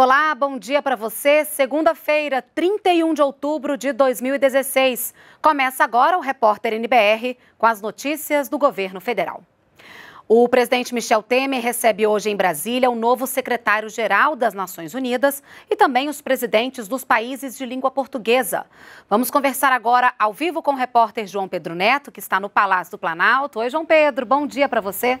Olá, bom dia para você. Segunda-feira, 31 de outubro de 2016. Começa agora o repórter NBR com as notícias do governo federal. O presidente Michel Temer recebe hoje em Brasília o novo secretário-geral das Nações Unidas e também os presidentes dos países de língua portuguesa. Vamos conversar agora ao vivo com o repórter João Pedro Neto, que está no Palácio do Planalto. Oi, João Pedro, bom dia para você.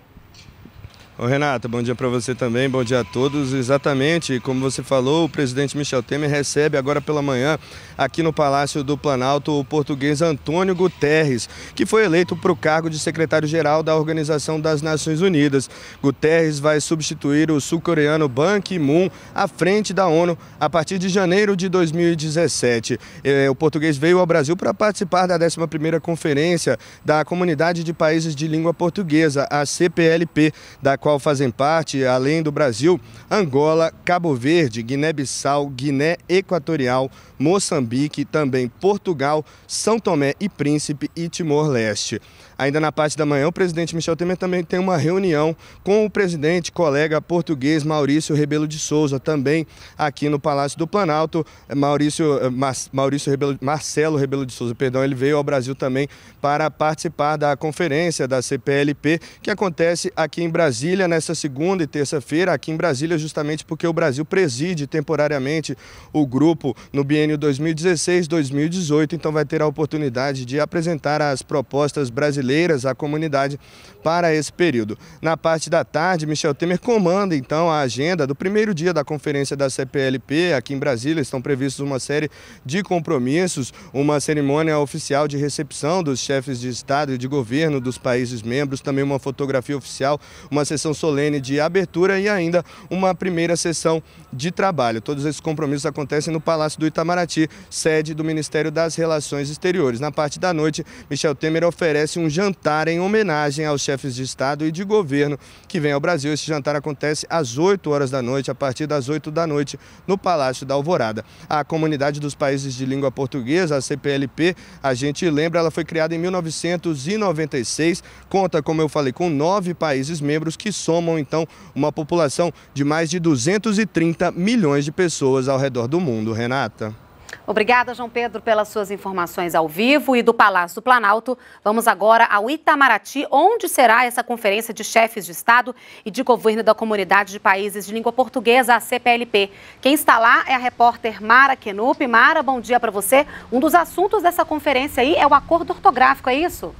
Ô Renata, bom dia para você também, bom dia a todos. Exatamente, como você falou, o presidente Michel Temer recebe agora pela manhã, aqui no Palácio do Planalto, o português Antônio Guterres, que foi eleito para o cargo de secretário-geral da Organização das Nações Unidas. Guterres vai substituir o sul-coreano Ban Ki-moon à frente da ONU a partir de janeiro de 2017. É, o português veio ao Brasil para participar da 11ª Conferência da Comunidade de Países de Língua Portuguesa, a CPLP, da qual qual fazem parte, além do Brasil, Angola, Cabo Verde, Guiné-Bissau, Guiné Equatorial, Moçambique, também Portugal, São Tomé e Príncipe e Timor-Leste. Ainda na parte da manhã, o presidente Michel Temer também tem uma reunião com o presidente, colega português Maurício Rebelo de Souza, também aqui no Palácio do Planalto. Maurício, eh, Maurício Rebelo, Marcelo Rebelo de Souza, perdão, ele veio ao Brasil também para participar da conferência da CPLP que acontece aqui em Brasília Brasília nessa segunda e terça-feira, aqui em Brasília, justamente porque o Brasil preside temporariamente o grupo no biênio 2016-2018, então vai ter a oportunidade de apresentar as propostas brasileiras à comunidade para esse período. Na parte da tarde, Michel Temer comanda então a agenda do primeiro dia da conferência da CPLP aqui em Brasília. Estão previstos uma série de compromissos, uma cerimônia oficial de recepção dos chefes de Estado e de governo dos países membros, também uma fotografia oficial, uma sessão solene de abertura e ainda uma primeira sessão de trabalho. Todos esses compromissos acontecem no Palácio do Itamaraty, sede do Ministério das Relações Exteriores. Na parte da noite, Michel Temer oferece um jantar em homenagem ao chefe chefes de Estado e de governo que vem ao Brasil. Esse jantar acontece às 8 horas da noite, a partir das 8 da noite, no Palácio da Alvorada. A Comunidade dos Países de Língua Portuguesa, a CPLP, a gente lembra, ela foi criada em 1996, conta, como eu falei, com nove países membros que somam, então, uma população de mais de 230 milhões de pessoas ao redor do mundo. Renata? Obrigada, João Pedro, pelas suas informações ao vivo e do Palácio do Planalto. Vamos agora ao Itamaraty, onde será essa conferência de chefes de Estado e de governo da Comunidade de Países de Língua Portuguesa, a CPLP. Quem está lá é a repórter Mara Kenup. Mara, bom dia para você. Um dos assuntos dessa conferência aí é o acordo ortográfico, é isso?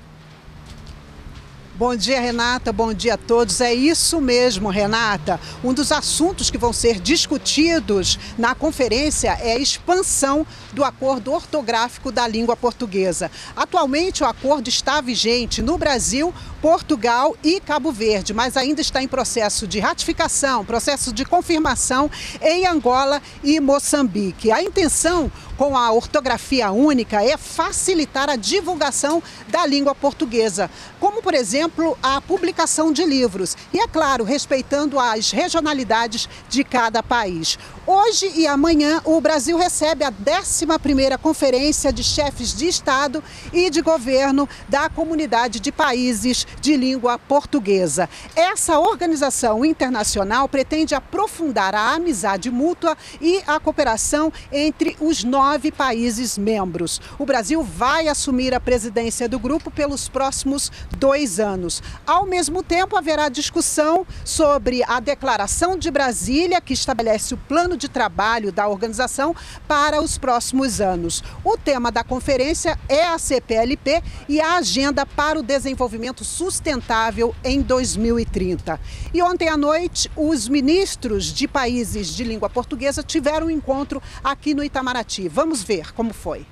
Bom dia, Renata. Bom dia a todos. É isso mesmo, Renata. Um dos assuntos que vão ser discutidos na conferência é a expansão do acordo ortográfico da língua portuguesa. Atualmente, o acordo está vigente no Brasil, Portugal e Cabo Verde, mas ainda está em processo de ratificação, processo de confirmação em Angola e Moçambique. A intenção com a ortografia única é facilitar a divulgação da língua portuguesa, como, por exemplo, exemplo, a publicação de livros. E, é claro, respeitando as regionalidades de cada país. Hoje e amanhã, o Brasil recebe a 11ª Conferência de Chefes de Estado e de Governo da Comunidade de Países de Língua Portuguesa. Essa organização internacional pretende aprofundar a amizade mútua e a cooperação entre os nove países membros. O Brasil vai assumir a presidência do grupo pelos próximos dois anos anos. Ao mesmo tempo, haverá discussão sobre a Declaração de Brasília, que estabelece o plano de trabalho da organização para os próximos anos. O tema da conferência é a CPLP e a Agenda para o Desenvolvimento Sustentável em 2030. E ontem à noite, os ministros de países de língua portuguesa tiveram um encontro aqui no Itamaraty. Vamos ver como foi.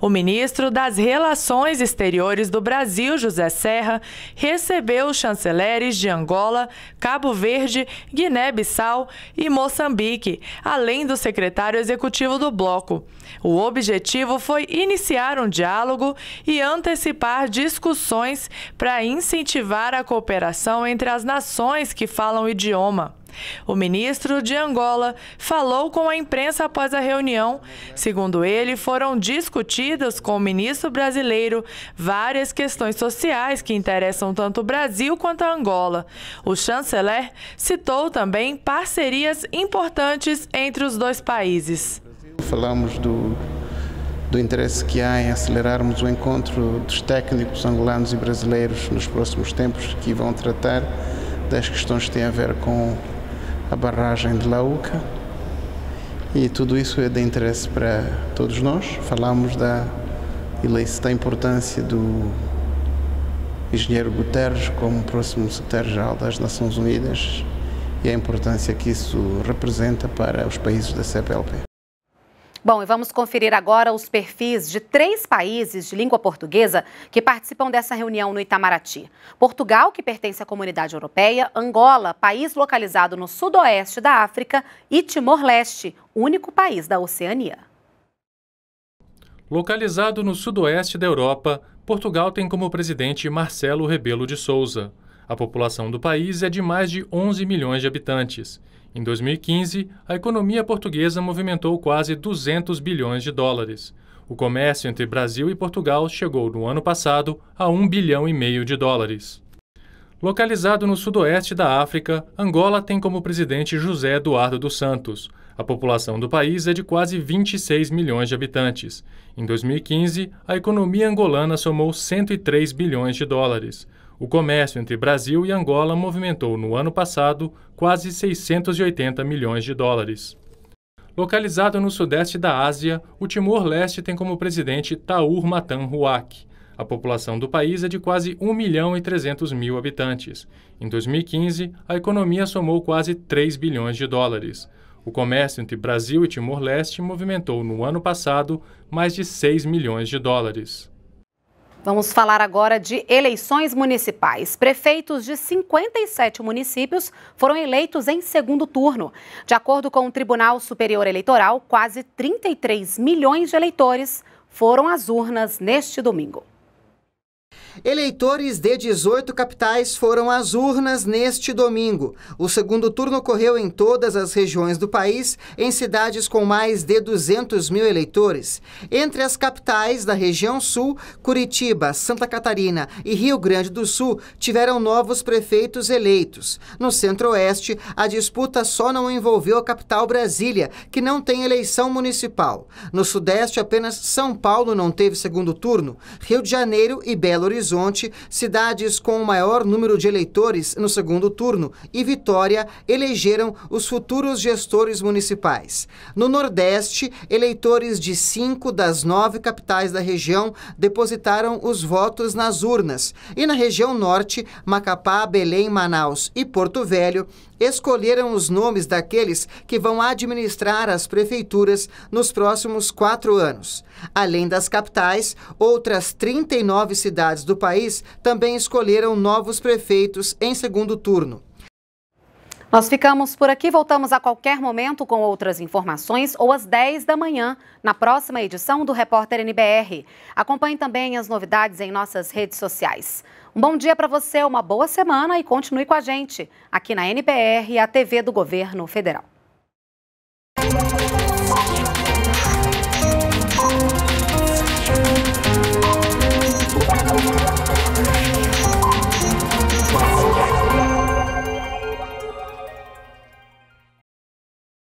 O ministro das Relações Exteriores do Brasil, José Serra, recebeu os chanceleres de Angola, Cabo Verde, Guiné-Bissau e Moçambique, além do secretário executivo do bloco. O objetivo foi iniciar um diálogo e antecipar discussões para incentivar a cooperação entre as nações que falam o idioma. O ministro de Angola falou com a imprensa após a reunião. Segundo ele, foram discutidas com o ministro brasileiro várias questões sociais que interessam tanto o Brasil quanto a Angola. O chanceler citou também parcerias importantes entre os dois países. Falamos do, do interesse que há em acelerarmos o encontro dos técnicos angolanos e brasileiros nos próximos tempos que vão tratar das questões que têm a ver com a barragem de Lauca. E tudo isso é de interesse para todos nós. Falamos da, da importância do engenheiro Guterres como próximo secretário-geral das Nações Unidas e a importância que isso representa para os países da CPLP. Bom, e vamos conferir agora os perfis de três países de língua portuguesa que participam dessa reunião no Itamaraty: Portugal, que pertence à Comunidade Europeia, Angola, país localizado no sudoeste da África, e Timor-Leste, único país da Oceania. Localizado no sudoeste da Europa, Portugal tem como presidente Marcelo Rebelo de Souza. A população do país é de mais de 11 milhões de habitantes em 2015, a economia portuguesa movimentou quase 200 bilhões de dólares. O comércio entre Brasil e Portugal chegou no ano passado a 1 bilhão e meio de dólares. Localizado no sudoeste da África, Angola tem como presidente José Eduardo dos Santos. A população do país é de quase 26 milhões de habitantes. Em 2015, a economia angolana somou 103 bilhões de dólares. O comércio entre Brasil e Angola movimentou no ano passado quase 680 milhões de dólares. Localizado no sudeste da Ásia, o Timor-Leste tem como presidente Taur Matan Ruak. A população do país é de quase 1 milhão e 300 mil habitantes. Em 2015, a economia somou quase 3 bilhões de dólares. O comércio entre Brasil e Timor-Leste movimentou no ano passado mais de 6 milhões de dólares. Vamos falar agora de eleições municipais. Prefeitos de 57 municípios foram eleitos em segundo turno. De acordo com o Tribunal Superior Eleitoral, quase 33 milhões de eleitores foram às urnas neste domingo. Eleitores de 18 capitais foram às urnas neste domingo. O segundo turno ocorreu em todas as regiões do país, em cidades com mais de 200 mil eleitores. Entre as capitais da região sul, Curitiba, Santa Catarina e Rio Grande do Sul tiveram novos prefeitos eleitos. No centro-oeste, a disputa só não envolveu a capital Brasília, que não tem eleição municipal. No sudeste, apenas São Paulo não teve segundo turno. Rio de Janeiro e Belo Belo Horizonte, cidades com o maior número de eleitores no segundo turno, e Vitória elegeram os futuros gestores municipais. No Nordeste, eleitores de cinco das nove capitais da região depositaram os votos nas urnas. E na região Norte, Macapá, Belém, Manaus e Porto Velho, escolheram os nomes daqueles que vão administrar as prefeituras nos próximos quatro anos. Além das capitais, outras 39 cidades do país também escolheram novos prefeitos em segundo turno. Nós ficamos por aqui, voltamos a qualquer momento com outras informações ou às 10 da manhã, na próxima edição do Repórter NBR. Acompanhe também as novidades em nossas redes sociais. Um bom dia para você, uma boa semana e continue com a gente aqui na NPR, a TV do Governo Federal.